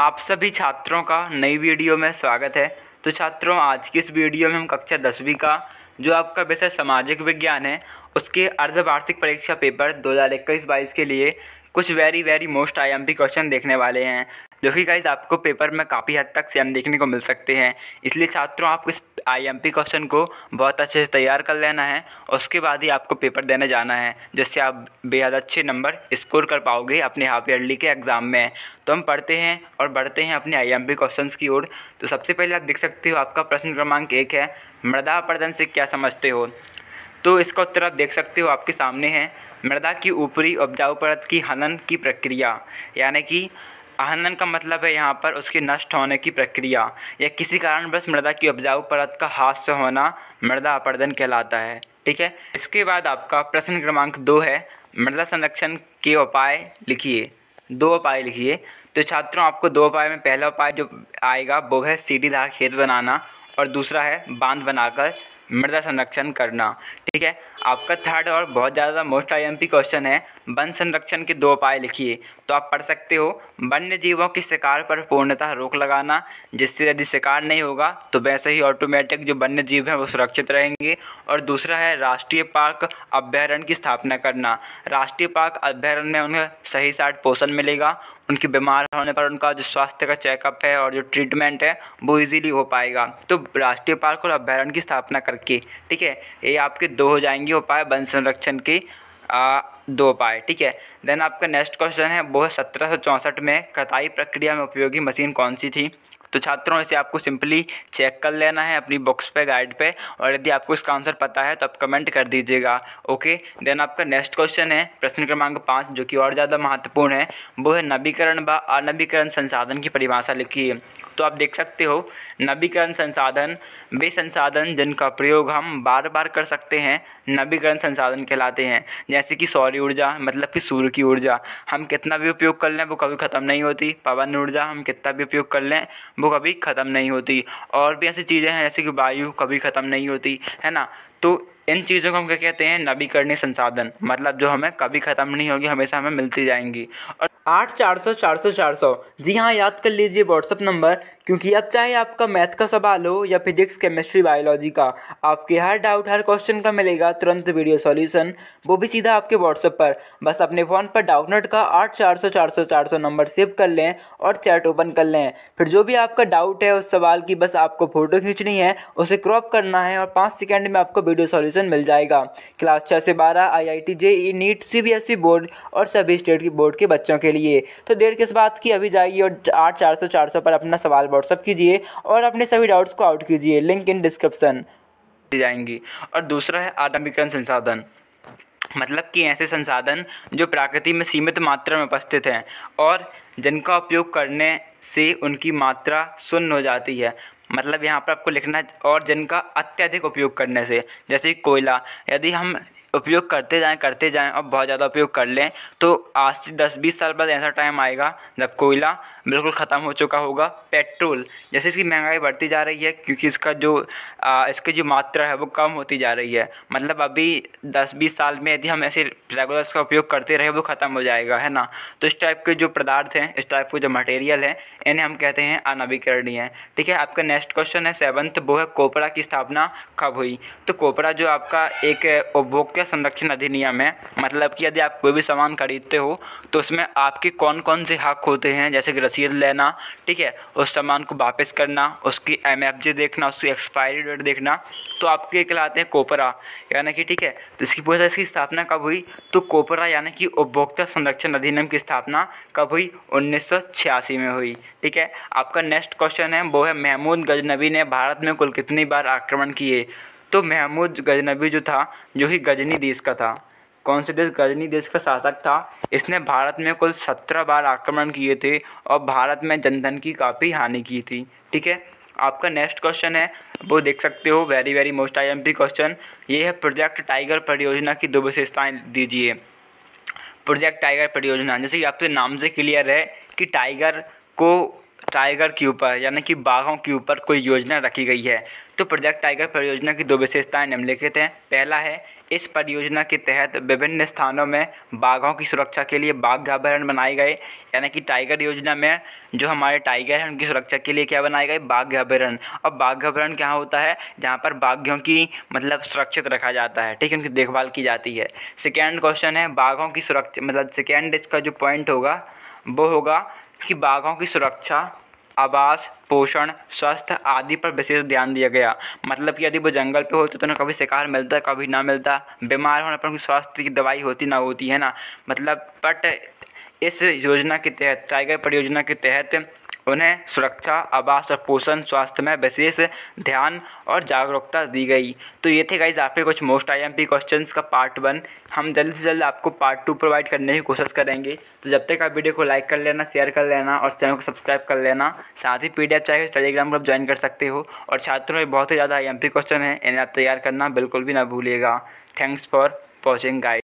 आप सभी छात्रों का नई वीडियो में स्वागत है तो छात्रों आज की इस वीडियो में हम कक्षा दसवीं का जो आपका विषय सामाजिक विज्ञान है उसके अर्धवार्षिक परीक्षा पेपर दो हज़ार इक्कीस बाईस के लिए कुछ very very most P question देखने वाले हैं जो कि गाइज आपको पेपर में काफ़ी हद तक सेम देखने को मिल सकते हैं इसलिए छात्रों आप इस पी क्वेश्चन को बहुत अच्छे से तैयार कर लेना है उसके बाद ही आपको पेपर देने जाना है जिससे आप बेहद अच्छे नंबर स्कोर कर पाओगे अपने हाफ ईयरली के एग्ज़ाम में तो हम पढ़ते हैं और बढ़ते हैं अपने पी क्वेश्चन की ओर तो सबसे पहले आप देख सकते हो आपका प्रश्न क्रमांक एक है मृदा अपर्दन से क्या समझते हो तो इसका उत्तर आप देख सकते हो आपके सामने है मृदा की ऊपरी उपजाऊ परत की हनन की प्रक्रिया यानी कि हनन का मतलब है यहाँ पर उसके नष्ट होने की प्रक्रिया या किसी कारणवश मृदा की उपजाऊ परत का हास्य होना मृदा अपर्दन कहलाता है ठीक है इसके बाद आपका प्रश्न क्रमांक दो है मृदा संरक्षण के उपाय लिखिए दो उपाय लिखिए तो छात्रों आपको दो उपाय में पहला उपाय जो आएगा वो है सीढ़ीदार खेत बनाना और दूसरा है बांध बनाकर मृदा संरक्षण करना ठीक है आपका थर्ड और बहुत ज़्यादा मोस्ट आई क्वेश्चन है वन संरक्षण के दो उपाय लिखिए तो आप पढ़ सकते हो वन्य जीवों के शिकार पर पूर्णतः रोक लगाना जिससे यदि शिकार नहीं होगा तो वैसे ही ऑटोमेटिक जो वन्य जीव हैं वो सुरक्षित रहेंगे और दूसरा है राष्ट्रीय पार्क अभ्यारण्य की स्थापना करना राष्ट्रीय पार्क अभ्यारण्य में उन्हें सही साठ पोषण मिलेगा उनके बीमार होने पर उनका जो स्वास्थ्य का चेकअप है और जो ट्रीटमेंट है वो इजीली हो पाएगा तो राष्ट्रीय पार्क और अभ्यारण्य की स्थापना करके ठीक है ये आपके दो हो जाएंगे उपाय वन संरक्षण के आ, दो पाए ठीक है देन आपका नेक्स्ट क्वेश्चन है वो है सत्रह में कताई प्रक्रिया में उपयोगी मशीन कौन सी थी तो छात्रों इसे आपको सिंपली चेक कर लेना है अपनी बुक्स पे गाइड पे और यदि आपको इसका आंसर पता है तो आप कमेंट कर दीजिएगा ओके देन आपका नेक्स्ट क्वेश्चन है प्रश्न क्रमांक पाँच जो कि और ज़्यादा महत्वपूर्ण है वो है नवीकरण व अनवीकरण संसाधन की परिभाषा लिखी है तो आप देख सकते हो नवीकरण संसाधन वे संसाधन जिनका प्रयोग हम बार बार कर सकते हैं नवीकरण संसाधन कहलाते हैं जैसे कि सौर ऊर्जा मतलब कि सूर्य की ऊर्जा हम कितना भी उपयोग कर लें वो कभी ख़त्म नहीं होती पवन ऊर्जा हम कितना भी उपयोग कर लें वो कभी ख़त्म नहीं होती और भी ऐसी चीज़ें हैं जैसे कि वायु कभी ख़त्म नहीं होती है ना तो इन चीज़ों को हम क्या कहते हैं नवीकरणीय संसाधन मतलब जो हमें कभी ख़त्म नहीं होगी हमेशा हमें मिलती जाएंगी और आठ चार सौ चार सौ चार सौ जी हाँ याद कर लीजिए व्हाट्सअप नंबर क्योंकि अब चाहे आपका मैथ का सवाल हो या फिजिक्स केमिस्ट्री बायोलॉजी का आपके हर डाउट हर क्वेश्चन का मिलेगा तुरंत वीडियो सॉल्यूशन वो भी सीधा आपके व्हाट्सएप पर बस अपने फ़ोन पर डाउटनेट का आठ चार सौ चार सौ चार सौ नंबर सेव कर लें और चैट ओपन कर लें फिर जो भी आपका डाउट है उस सवाल की बस आपको फ़ोटो खींचनी है उसे क्रॉप करना है और पाँच सेकेंड में आपको वीडियो सॉल्यूशन मिल जाएगा क्लास छः से बारह I I T J E NEET C B S E board और सभी स्टेट की बोर्ड के बच्चों के लिए तो देर किस बात की अभी जाइए और आठ चार सौ चार सौ पर अपना सवाल व्हाट्सअप कीजिए और अपने सभी डाउट्स को आउट कीजिए लिंक इन डिस्क्रिप्सन दी जाएंगी और दूसरा है आदमीकरण संसाधन मतलब कि ऐसे संसाधन जो प्रकृति में सीमित मात्रा में उपस्थित हैं और जिनका उपयोग करने से उनकी मात्रा शून्य हो जाती है मतलब यहाँ पर आपको लिखना और जिनका अत्यधिक उपयोग करने से जैसे कोयला यदि हम उपयोग करते जाएं करते जाएं और बहुत ज़्यादा उपयोग कर लें तो आज से दस बीस साल बाद ऐसा टाइम आएगा जब कोयला बिल्कुल ख़त्म हो चुका होगा पेट्रोल जैसे इसकी महंगाई बढ़ती जा रही है क्योंकि इसका जो आ, इसकी जो मात्रा है वो कम होती जा रही है मतलब अभी दस बीस साल में यदि हम ऐसे रेगुलर इसका उपयोग करते रहे वो ख़त्म हो जाएगा है ना तो इस टाइप के जो पदार्थ हैं इस टाइप के जो मटेरियल हैं इन्हें हम कहते हैं अनवीकरणीय है ठीक है आपका नेक्स्ट क्वेश्चन है सेवन्थ वो है कोपरा की स्थापना कब हुई तो कोपरा जो आपका एक उपभोक्ता संरक्षण अधिनियम है मतलब कि यदि आप कोई भी सामान खरीदते हो तो उसमें आपके कौन कौन से हक होते हैं जैसे कि रसीद लेना ठीक है उस सामान को वापस करना उसकी एम देखना उसकी एक्सपायरी डेट देखना तो आपके कहलाते हैं कोपरा यानी कि ठीक है तो इसकी पूछा इसकी स्थापना कब हुई तो कोपरा यानी कि उपभोक्ता संरक्षण अधिनियम की स्थापना कब हुई उन्नीस में हुई ठीक है आपका नेक्स्ट क्वेश्चन है वो है महमूद गजनबी ने भारत में कुल कितनी बार आक्रमण किए तो महमूद गजनबी जो था जो ही गजनी देश का था कौन से देश गजनी देश का शासक था इसने भारत में कुल सत्रह बार आक्रमण किए थे और भारत में जनधन की काफ़ी हानि की थी ठीक है आपका नेक्स्ट क्वेश्चन है वो देख सकते हो very very most I M P question ये है प्रोजेक्ट टाइगर परियोजना की दो विशेषताएँ दीजिए प्रोजेक्ट टाइगर परियोजना जैसे कि आपके नाम से क्लियर है कि टाइगर को टाइगर के ऊपर यानी कि बाघों के ऊपर कोई योजना रखी गई है तो प्रोजेक्ट टाइगर परियोजना की दो विशेषताएं निम्नलिखित हैं पहला है इस परियोजना के तहत विभिन्न स्थानों में बाघों की सुरक्षा के लिए बाघ अभ्यारण्य बनाए गए यानी कि टाइगर योजना में जो हमारे टाइगर हैं उनकी सुरक्षा के लिए क्या बनाए गए बाघ अभ्यारण्य और बाघ अभ्यारण्य क्या होता है जहाँ पर बाघों की मतलब सुरक्षित रखा जाता है ठीक है उनकी देखभाल की जाती है सेकेंड क्वेश्चन है बाघों की सुरक्षा मतलब सेकेंड इसका जो पॉइंट होगा वो होगा कि बाघों की सुरक्षा आवास पोषण स्वास्थ्य आदि पर विशेष ध्यान दिया गया मतलब कि यदि वो जंगल पे होते तो उन्हें कभी शिकार मिलता कभी ना मिलता बीमार होने पर उनकी स्वास्थ्य की दवाई होती ना होती है ना मतलब बट इस योजना के तहत टाइगर परियोजना के तहत उन्हें सुरक्षा आवास और पोषण स्वास्थ्य में विशेष ध्यान और जागरूकता दी गई तो ये थे गाइज आपके कुछ most I M P question का पार्ट वन हम जल्द से जल्द आपको पार्ट टू प्रोवाइड करने की कोशिश करेंगे तो जब तक आप वीडियो को लाइक कर लेना शेयर कर लेना और चैनल को सब्सक्राइब कर लेना साथ ही पी डी एफ चाहिए टेलीग्राम ग्रुप ज्वाइन कर सकते हो और छात्रों में बहुत ही ज़्यादा आई एम पी क्वेश्चन है इन्हें आप तैयार करना बिल्कुल भी ना भूलिएगा थैंक्स फॉर वॉचिंग गाइड